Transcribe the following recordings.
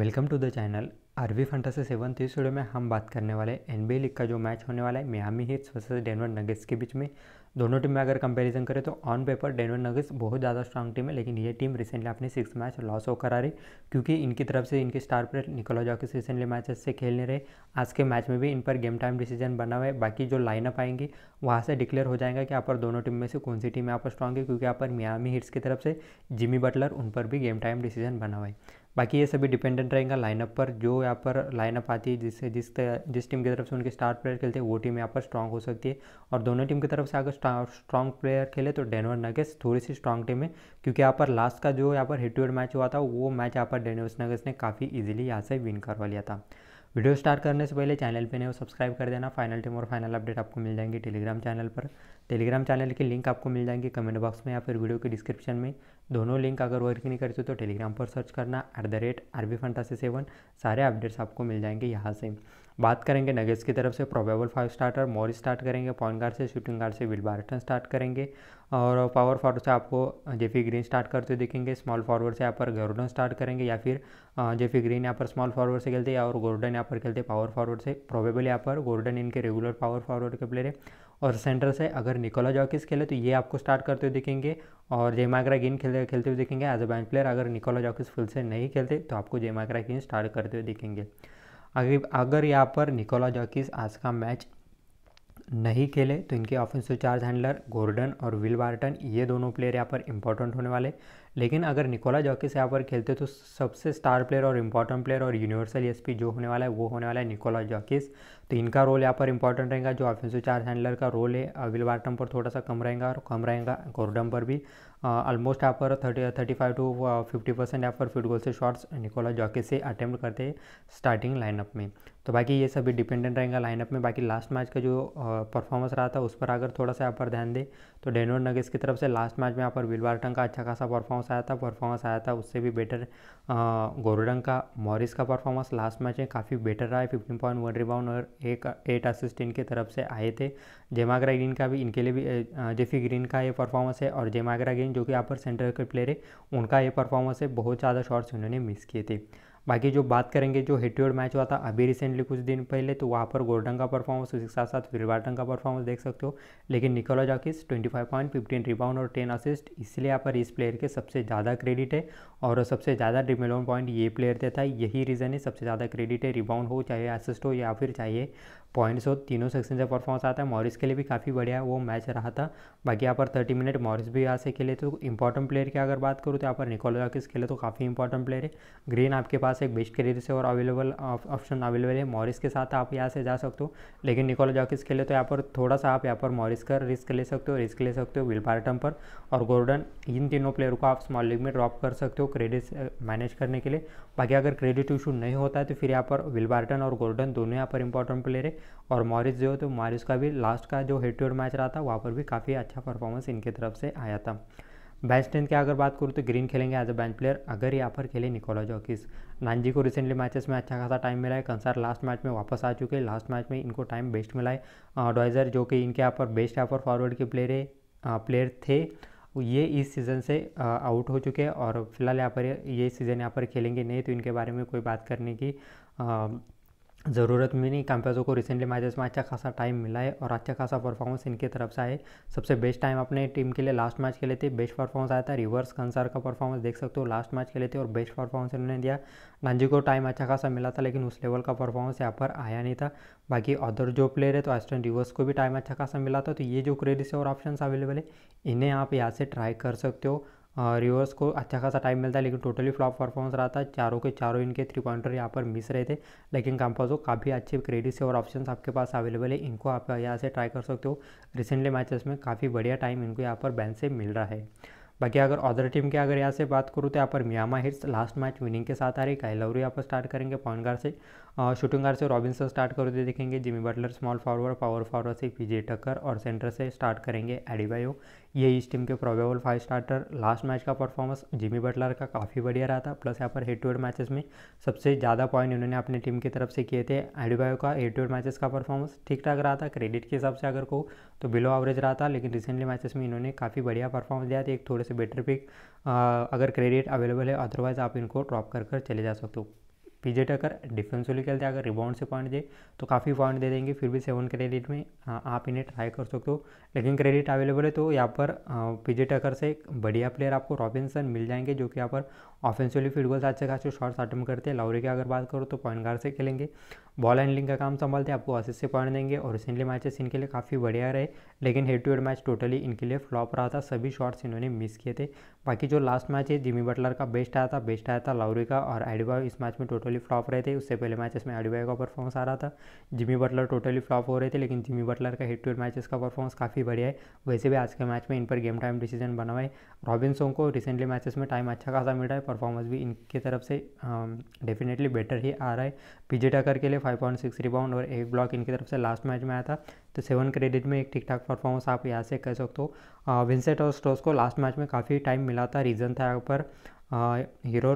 welcome to the channel RV fantasy seven थी video में हम बात करने वाले एन बी लीग का जो मैच होने वाला है Miami Heat versus Denver Nuggets के बीच में दोनों टीम में अगर कंपैरिजन करें तो ऑन पेपर डेनवर नगेट्स बहुत ज़्यादा स्ट्रांग टीम है लेकिन ये टीम रिसेंटली अपने सिक्स मैच लॉस होकर आ रही क्योंकि इनकी तरफ से इनके star player Nikola Jokic recently matches से खेलने रहे आज के मैच में भी इन पर गेम टाइम डिसीजन बना हुआ है बाकी जो लाइनअप आएंगी वहाँ से डिक्लेयर हो जाएगा कि आप पर दोनों टीम में से कौन सी टीम यहाँ पर स्ट्रांग है क्योंकि यहाँ पर मियामी हिट्स की तरफ से जिमी बटलर उन पर भी गेम टाइम डिसीजन बना हुआ है बाकी ये सभी डिपेंडेंट रहेगा लाइनअप पर जो यहाँ पर लाइनअप आती है जिससे जिस जिस टीम की तरफ से उनके स्टार प्लेयर खेलते हैं वो टीम यहाँ पर स्ट्रांग हो सकती है और दोनों टीम की तरफ से अगर स्ट्रांग प्लेयर खेले तो डेनवर नगेस थोड़ी सी स्ट्रांग टीम है क्योंकि यहाँ पर लास्ट का जो यहाँ पर हेड टू हेड मैच हुआ था वो मैच यहाँ पर डेनवर्स नगेस ने काफ़ी ईजिली यहाँ से विन करवा लिया था वीडियो स्टार्ट करने से पहले चैनल पे नए हो सब्सक्राइब कर देना फाइनल टीम और फाइनल अपडेट आपको मिल जाएंगे टेलीग्राम चैनल पर टेलीग्राम चैनल की लिंक आपको मिल जाएंगे कमेंट बॉक्स में या फिर वीडियो के डिस्क्रिप्शन में दोनों लिंक अगर वर्क नहीं करते तो टेलीग्राम पर सर्च करना एट द रेट सेवन सारे अपडेट्स आपको मिल जाएंगे यहाँ से बात करेंगे नगेट्स की तरफ से probable five starter Murray start करेंगे पॉइंट गार्ड से शूटिंग गार्ड से विल बार्टन स्टार्ट करेंगे और पावर फॉरवर्ड से आपको जेफी ग्रीन स्टार्ट करते दिखेंगे स्मॉल फॉरवर्ड से यहाँ पर गोर्डन स्टार्ट करेंगे या फिर जेफी ग्रीन यहाँ पर स्मॉल फॉरवर्ड से खेलते हैं और गोर्डन यहाँ पर खेलते पावर फॉरवर्ड से प्रोबेबल यहाँ पर गोर्डन इनके रेगुलर पावर फॉरवर्ड के प्लेयर है और सेंटर से अगर निकोला जॉकिस खेले तो ये आपको स्टार्ट करते हुए दिखेंगे और जेमागरा गिन खेलते खेलते हुए दिखेंगे एज अ बैंक प्लेयर अगर निकोला जॉकिस फुल से नहीं खेलते तो आपको जेमागरा गिन स्टार्ट करते हुए दिखेंगे अगर अगर यहाँ पर निकोला जॉकिस आज का मैच नहीं खेले तो इनके ऑफेंसिव चार्ज हैंडलर गोर्डन और विल बार्टन ये दोनों प्लेयर यहाँ पर इंपॉर्टेंट होने वाले लेकिन अगर निकोला जॉकिस से पर खेलते तो सबसे स्टार प्लेयर और इम्पॉर्टेंट प्लेयर और यूनिवर्सल एस जो होने वाला है वो होने वाला है निकोला जॉकिस तो इनका रोल यहाँ पर इंपॉर्टेंट रहेगा जो ऑफेंसिव चार्ज हैंडलर का रोल है अविल बार्टम पर थोड़ा सा कम रहेगा और कम रहेगा गोरडम पर भी ऑलमोस्ट यहाँ पर thirty thirty five to fifty percent यहाँ पर फिट गोल से शॉट्स निकोला जॉकी से अटैम्प्ट करते हैं स्टार्टिंग लाइनअप में तो बाकी ये सभी डिपेंडेंट रहेगा लाइनअप में बाकी लास्ट मैच का जो परफॉर्मेंस रहा था उस पर अगर थोड़ा सा यहाँ पर ध्यान दें तो डेनवर नगेस की तरफ से लास्ट मैच में यहाँ पर विलवार्टन का अच्छा खासा परफॉर्मेंस आया था परफॉर्मेंस आया था उससे भी बेटर गोरडन का मॉरिस का परफॉर्मेंस लास्ट मैच में काफ़ी बेटर रहा है फिफ्टीन पॉइंट वन रिबाउंड और एक एट असिस्ट इनके तरफ से आए थे जेमागरा ग्रीन का भी इनके लिए भी जेफी ग्रीन का ये परफॉर्मेंस है और जेमागरा ग्रीन जो कि यहाँ पर सेंटर के प्लेयर है उनका ये परफॉर्मेंस है बहुत ज़्यादा शॉट्स इन्होंने मिस किए थे बाकी जो बात करेंगे जो हेटियोड मैच हुआ था अभी रिसेंटली कुछ दिन पहले तो वहाँ पर गोल्डन का परफॉर्मेंस उसके साथ साथ फिलवाटन का परफॉर्मेंस देख सकते हो लेकिन Nikola Jokic 25 point fifteen rebound और 10 असिस्ट इसलिए यहाँ पर इस प्लेयर के सबसे ज़्यादा क्रेडिट है और सबसे ज़्यादा डिमेलोन पॉइंट ये प्लेयर देता है यही रीज़न है सबसे ज़्यादा क्रेडिट है रिबाउंड हो चाहे असिस्ट हो या फिर चाहिए पॉइंट्स हो तीनों सेक्शन से परफॉर्मेंस आता है मॉरिस के लिए भी काफ़ी बढ़िया वो मैच रहा था बाकी यहाँ पर थर्टी मिनट मॉरिस भी यहाँ से खेले तो इंपॉर्टेंट प्लेयर की अगर बात करूँ तो यहाँ पर निकोला जाकिस खेले तो काफ़ी इंपॉर्टेंट प्लेयर है ग्रीन आपके पास पास एक बेस्ट करियर से और अवेलेबल ऑप्शन अवेलेबल है मॉरिस के साथ आप यहाँ से जा सकते हो लेकिन निकोला जॉकिस के लिए तो यहाँ पर थोड़ा सा आप यहाँ पर मॉरिस का रिस्क ले सकते हो रिस्क ले सकते हो विल पार्टम पर और गोल्डन इन तीनों प्लेयर को आप स्मॉल लीग में ड्रॉप कर सकते हो क्रेडिट मैनेज uh, करने के लिए बाकी अगर क्रेडिट इशू नहीं होता है तो फिर यहाँ पर विल बार्टन और गोल्डन दोनों यहाँ पर इंपॉर्टेंट प्लेयर है और मॉरिस जो है तो मॉरिस का भी लास्ट का जो हेड टू हेड मैच रहा था वहाँ पर भी काफ़ी अच्छा परफॉर्मेंस इनके तरफ से आया था बेंच स्ट्रेंथ की अगर बात करूँ तो ग्रीन खेलेंगे एज अ बेंच प्लेयर अगर यहाँ पर खेले निकोला जॉकिस नानजी को रिसेंटली मैचेस में अच्छा खासा टाइम मिला है कंसार लास्ट मैच में वापस आ चुके हैं लास्ट मैच में इनको टाइम बेस्ट मिला है डॉइजर जो कि इनके यहाँ पर बेस्ट यहाँ पर फॉरवर्ड के प्लेयर है प्लेयर थे ये इस सीज़न से आउट हो चुके हैं और फिलहाल यहाँ पर ये सीज़न यहाँ पर खेलेंगे नहीं तो इनके बारे में कोई बात करने की ज़रूरत में नहीं कैम्पेजो को रिसेंटली मैचेस में अच्छा खासा टाइम मिला है और अच्छा खासा परफॉर्मेंस इनके तरफ से आए सबसे बेस्ट टाइम अपने टीम के लिए लास्ट मैच खेले थे बेस्ट परफॉर्मेंस आया था रिवर्स कंसार का परफॉर्मेंस देख सकते हो लास्ट मैच खेले थे और बेस्ट परफॉर्मेंस इन्होंने दिया नंजी को टाइम अच्छा खासा मिला था लेकिन उस लेवल का परफॉर्मेंस यहाँ पर आया नहीं था बाकी अदर जो प्लेयर है तो एस्टन रिवर्स को भी टाइम अच्छा खासा मिला था तो ये जो क्रेडिस और ऑप्शन अवेलेबल है इन्हें आप यहाँ से ट्राई कर सकते हो रिवर्स को अच्छा खासा टाइम मिलता है लेकिन टोटली फ्लॉप परफॉर्मेंस रहा था चारों के चारों इनके थ्री पॉइंटर यहाँ पर मिस रहे थे लेकिन कंपाजो काफ़ी अच्छे क्रेडिट्स और ऑप्शंस आपके पास अवेलेबल है इनको आप यहाँ से ट्राई कर सकते हो रिसेंटली मैचेस में काफ़ी बढ़िया टाइम इनको यहाँ पर बैन से मिल रहा है बाकी अगर अदर टीम की अगर यहाँ से बात करूँ तो यहाँ पर Miami Heat last match winning के साथ आ रही कैलोरी यहाँ पर स्टार्ट करेंगे पॉइंट गार्ड से शूटिंग से रॉबिन्सन स्टार्ट करते देखेंगे Jimmy Butler small forward power forward से पीजे टक्कर और सेंटर से स्टार्ट करेंगे एडीबायो ये इस टीम के probable five starter last match का परफॉर्मेंस जिमी बटलर का काफ़ी बढ़िया रहा था प्लस यहाँ पर हेड टू हेड मैचेस में सबसे ज़्यादा पॉइंट इन्होंने अपने टीम की तरफ से किए थे एडीबायो का हेड टू हेड मैचेस का परफॉर्मेंस ठीक ठाक रहा था क्रेडिट के हिसाब से अगर को तो बिलो एवरेज रहा था लेकिन रिसेंटली मैचेस में इन्होंने काफ़ी बढ़िया परफॉर्मेंस दिया था एक थोड़े से बेटर पिक अगर क्रेडिट अवेलेबल है अदरवाइज़ आप इनको ड्रॉप कर कर चले जा सकते हो पीजे टकर डिफेंस वाली खेलते हैं अगर रिबाउंड से पॉइंट दे तो काफ़ी पॉइंट दे देंगे फिर भी सेवन क्रेडिट में आप इन्हें ट्राई कर सकते हो लेकिन क्रेडिट अवेलेबल है तो यहाँ पर पीजे टकर से एक बढ़िया प्लेयर आपको रॉबिनसन मिल जाएंगे जो कि यहाँ पर ऑफेंसिवली फील्ड गोल्स अच्छे खासे शॉर्ट्स अटम करते हैं लाउरी की अगर बात करो तो पॉइंट गार्ड से खेलेंगे बॉल हैंडलिंग का काम संभालते हैं आपको असिस्ट से पॉइंट देंगे और रिसेंटली मैचेस इनके लिए काफ़ी बढ़िया रहे लेकिन head to head match totally इनके लिए फ्लॉप रहा था सभी शॉट्स इन्होंने मिस किए थे बाकी जो लास्ट मैच है जिमी बटलर का बेस्ट आया था बेस्ट आया था लाउरी का और एडिबा इस मैच में टोटली टोटली फ्लॉप रहे थे उससे पहले मैचेस में एडिबाई का परफॉर्मेंस आ रहा था जिमी बटलर टोटली फ्लॉप हो रहे थे लेकिन जिमी बटलर का हेड टू हेड मैचेस का परफॉर्मेंस काफ़ी बढ़िया है वैसे भी आज के मैच में इन पर गेम टाइम डिसीजन बना हुआ है रॉबिनसन को रिसेंटली मैचेस में टाइम अच्छा खासा मिल रहा है परफॉर्मेंस भी इनकी तरफ से डेफिनेटली बेटर ही आ रहा है पीजे टकर के लिए फाइव पॉइंट सिक्स रिबाउंड और एक ब्लॉक इनकी तरफ से लास्ट मैच में आया था तो सेवन क्रेडिट में एक ठीक ठाक परफॉर्मेंस आप यहाँ से कह सकते हो विंसेट और स्टोस को लास्ट मैच में काफ़ी टाइम मिला था रीज़न था यहाँ पर हीरो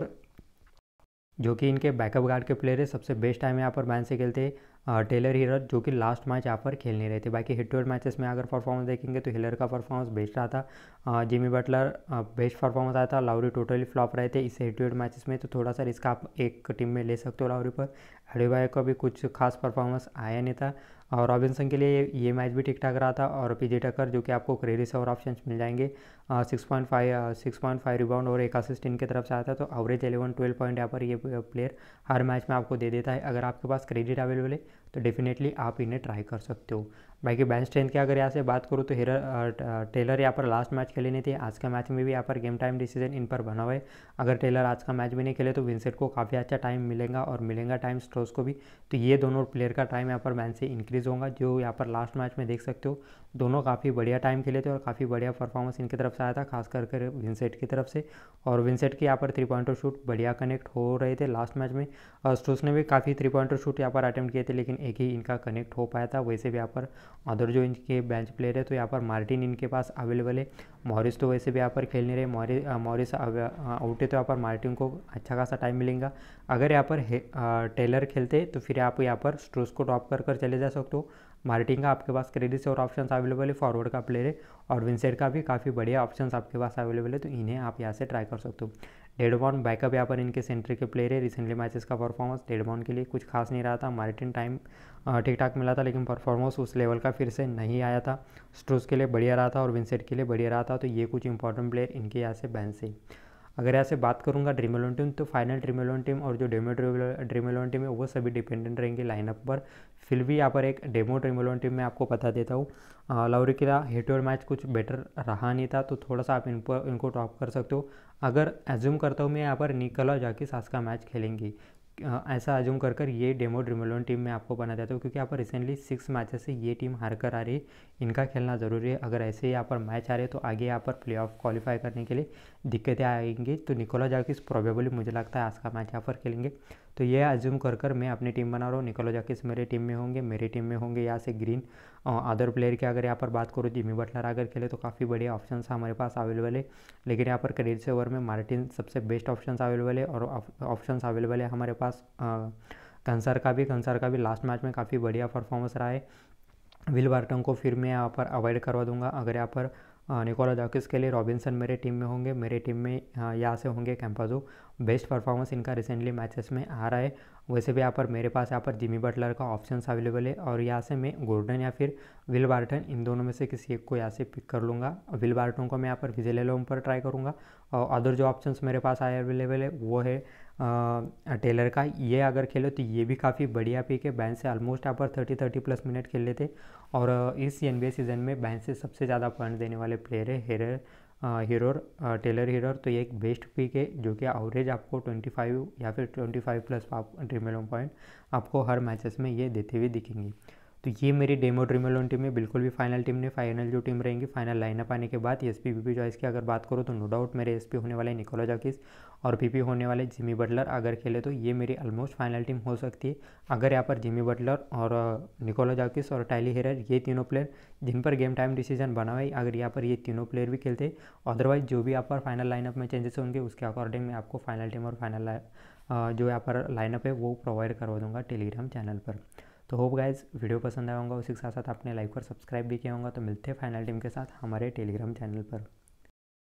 जो कि इनके बैकअप गार्ड के प्लेयर है सबसे बेस्ट टाइम यहाँ पर बैन से खेलते हैं टेलर हिलर जो कि लास्ट मैच यहाँ पर खेल नहीं रहे थे बाकी हिट टू मैचेस में अगर परफॉर्मेंस देखेंगे तो हिलर का परफॉर्मेंस बेस्ट रहा था जिमी बटलर बेस्ट परफॉर्मेंस आया था लाउरी टोटली फ्लॉप रहे थे इस हिट टू मैचेस में तो थोड़ा सा रिस्क आप एक टीम में ले सकते हो लाउरी पर भाई का भी कुछ खास परफॉर्मेंस आया नहीं था और रॉबिनसन के लिए ये मैच भी ठीक ठाक रहा था और पीजे टकर जो कि आपको क्रेडिस और ऑप्शन मिल जाएंगे six point five six point five rebound और एक असिस्ट इनके तरफ से आया था तो एवरेज एलेवन ट्वेल्व पॉइंट यहाँ पर ये प्लेयर हर मैच में आपको दे देता है अगर आपके पास क्रेडिट अवेलेबल है तो डेफिनेटली आप इन्हें ट्राई कर सकते हो बाकी बैन स्टेन की अगर यहाँ से बात करूँ तो हेरर टेलर uh, uh, यहाँ पर लास्ट मैच खेले नहीं थे आज का मैच में भी यहाँ पर गेम टाइम डिसीजन इन पर बना हुआ है अगर टेलर आज का मैच भी नहीं खेले तो विंसेट को काफ़ी अच्छा टाइम मिलेगा और मिलेगा टाइम स्ट्रोस को भी तो ये दोनों प्लेयर का टाइम यहाँ पर बैन से इंक्रीज़ होगा जो यहाँ पर लास्ट मैच में देख सकते हो दोनों काफ़ी बढ़िया टाइम खेले थे और काफ़ी बढ़िया परफॉर्मेंस इनकी तरफ से आया था खास कर विंसेट की तरफ से और विंसेट के यहाँ पर थ्री पॉइंटर शूट बढ़िया कनेक्ट हो रहे थे लास्ट मैच में स्ट्रोस ने भी काफ़ी थ्री पॉइंटर शूट यहाँ पर अटैम्प्ट किए थे लेकिन एक ही इनका कनेक्ट हो पाया था वैसे भी यहाँ पर अदर जो इनके बेंच प्लेयर है तो यहाँ पर मार्टिन इनके पास अवेलेबल है मॉरिस तो वैसे भी यहाँ पर खेल नहीं रहे मॉरिस मॉरिस आउट है तो यहाँ पर मार्टिन को अच्छा खासा टाइम मिलेगा अगर यहाँ पर टेलर खेलते तो फिर आप यहाँ पर स्ट्रोस को टॉप कर कर चले जा सकते हो मार्टिन का आपके पास क्रेडिट से और ऑप्शंस अवेलेबल है फॉरवर्ड का प्लेयर है और विंसेट का भी काफ़ी बढ़िया ऑप्शंस आपके पास अवेलेबल है तो इन्हें आप यहाँ से ट्राई कर सकते हो डेडबॉन बैकअप यहाँ पर इनके सेंटर के प्लेयर है रिसेंटली मैचेस का परफॉर्मेंस डेडबॉन के लिए कुछ खास नहीं रहा था मार्टिन टाइम ठीक ठाक मिला था लेकिन परफॉर्मेंस उस लेवल का फिर से नहीं आया था स्ट्रोस के लिए बढ़िया रहा था और विंसेट के लिए बढ़िया रहा था तो ये कुछ इंपॉर्टेंट प्लेयर इनके यहाँ से बैन से अगर यहाँ से बात करूँगा टीम तो फाइनल ड्रीमेलोन टीम और जो डेमो ड्रीमेलोन टीम है वो सभी डिपेंडेंट रहेंगे लाइनअप पर फिर भी यहाँ पर एक डेमो ड्रीमेलोन टीम मैं आपको बता देता हूँ लाउरी किला हेट मैच कुछ बेटर रहा नहीं था तो थोड़ा सा आप इन पर इनको टॉप कर सकते हो अगर एज्यूम करता हूँ मैं यहाँ पर निकला जाके सास का मैच खेलेंगी ऐसा अजूम कर कर ये डेमो ड्रीमोलोन टीम में आपको बना देता हूँ तो क्योंकि यहाँ पर रिसेंटली सिक्स मैचेस से ये टीम हार कर आ रही है इनका खेलना ज़रूरी है अगर ऐसे यहाँ पर मैच आ रहे तो आगे यहाँ पर प्ले ऑफ क्वालिफाई करने के लिए दिक्कतें आएंगी तो निकोला जाकिस प्रॉबेबली मुझे लगता है आज का मैच यहाँ पर खेलेंगे तो ये अज्यूम कर कर मैं अपनी टीम बना रहा हूँ निकलो जाकिस मेरे टीम में होंगे मेरी टीम में होंगे यहाँ से ग्रीन अदर प्लेयर की अगर यहाँ पर बात करूँ जिमी बटलर अगर खेले तो काफ़ी बढ़िया ऑप्शन हमारे पास अवेलेबल है लेकिन यहाँ पर करियर से ओवर में मार्टिन सबसे बेस्ट ऑप्शन अवेलेबल है और ऑप्शन अवेलेबल है हमारे पास कंसर का भी कंसर का भी लास्ट मैच में काफ़ी बढ़िया परफॉर्मेंस रहा है विल बार्टन को फिर मैं यहाँ पर अवॉइड करवा दूंगा अगर यहाँ पर निकोला हाँ, जाकिस के लिए रॉबिन्सन मेरे टीम में होंगे मेरे टीम में हाँ, यहाँ से होंगे कैंपाजो बेस्ट परफॉर्मेंस इनका रिसेंटली मैचेस में आ रहा है वैसे भी यहाँ पर मेरे पास यहाँ पर जिमी बटलर का ऑप्शन अवेलेबल है और यहाँ से मैं गोल्डन या फिर विल बार्टन इन दोनों में से किसी एक को यहाँ से पिक कर लूँगा विल बार्टन को मैं यहाँ पर विजय लेलोम पर ट्राई करूँगा और अदर जो ऑप्शन मेरे पास आए अवेलेबल है वो है टेलर का ये अगर खेलो तो ये भी काफ़ी बढ़िया पिक है बैंस से ऑलमोस्ट यहाँ पर थर्टी थर्टी प्लस मिनट खेल लेते और इस एन सीज़न में बैंस से सबसे ज़्यादा पॉइंट देने वाले प्लेयर है हेरर हीरो टेलर हीरो तो ये एक बेस्ट पिक है जो कि एवरेज आपको 25 या फिर 25 प्लस आप ड्रीमेलों पॉइंट आपको हर मैचेस में ये देते हुए दिखेंगे तो ये मेरी डेमो ड्रीम लोन टीम है बिल्कुल भी फाइनल टीम नहीं फाइनल जो टीम रहेंगी फाइनल लाइनअप आने के बाद S P V P choice की अगर बात करो तो नो डाउट मेरे एस पी होने वाले निकोला जाकिस और पी पी होने वाले जिमी बटलर अगर खेले तो ये मेरी ऑलमोस्ट फाइनल टीम हो सकती है अगर यहाँ पर जिमी बटलर और निकोला जाकिस और टाइली हेरर ये तीनों प्लेयर जिन पर गेम टाइम डिसीजन बना हुआ है अगर यहाँ पर ये तीनों प्लेयर भी खेलते अदरवाइज जो भी यहाँ पर फाइनल लाइनअप में चेंजेस होंगे उसके अकॉर्डिंग मैं आपको फाइनल टीम और फाइनल जो यहाँ पर लाइनअप है वो प्रोवाइड करवा दूंगा टेलीग्राम चैनल पर तो होप गाइज वीडियो पसंद आया होगा उसी के साथ साथ आपने लाइक और सब्सक्राइब भी किया होगा तो मिलते हैं फाइनल टीम के साथ हमारे टेलीग्राम चैनल पर